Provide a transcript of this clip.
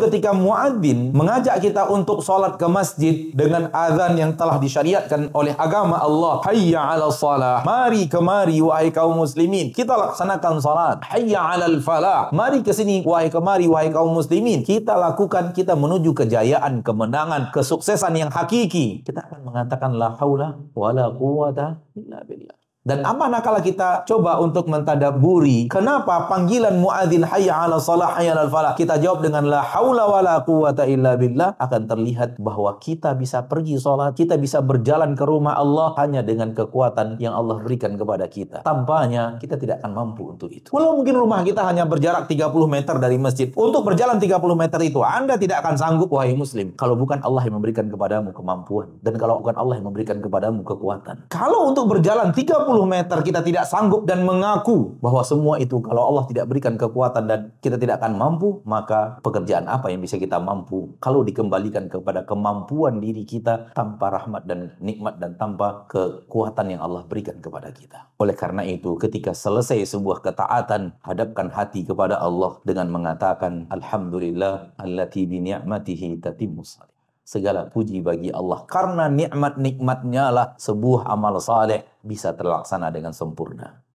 Ketika muadzin mengajak kita untuk sholat ke masjid dengan azan yang telah disyariatkan oleh agama Allah. Hayya ala salah. Mari kemari wahai kaum muslimin. Kita laksanakan sholat Hayya ala falah. Mari ke sini wahai kemari wahai kaum muslimin. Kita lakukan kita menuju kejayaan, kemenangan, kesuksesan yang hakiki. Kita akan mengatakan la haula wala quwata illa billah. Dan apa kalau kita coba untuk mentadaburi kenapa panggilan muadzin hayya ala salah hayya ala falah kita jawab dengan la haula wala quwata illa billah akan terlihat bahwa kita bisa pergi sholat kita bisa berjalan ke rumah Allah hanya dengan kekuatan yang Allah berikan kepada kita. Tanpanya kita tidak akan mampu untuk itu. Walau mungkin rumah kita hanya berjarak 30 meter dari masjid, untuk berjalan 30 meter itu Anda tidak akan sanggup wahai muslim kalau bukan Allah yang memberikan kepadamu kemampuan dan kalau bukan Allah yang memberikan kepadamu kekuatan. Kalau untuk berjalan 30 meter kita tidak sanggup dan mengaku bahwa semua itu kalau Allah tidak berikan kekuatan dan kita tidak akan mampu, maka pekerjaan apa yang bisa kita mampu kalau dikembalikan kepada kemampuan diri kita tanpa rahmat dan nikmat dan tanpa kekuatan yang Allah berikan kepada kita. Oleh karena itu, ketika selesai sebuah ketaatan, hadapkan hati kepada Allah dengan mengatakan alhamdulillah allati bi ni'matihi salih segala puji bagi Allah karena nikmat-nikmatnya lah sebuah amal saleh bisa terlaksana dengan sempurna.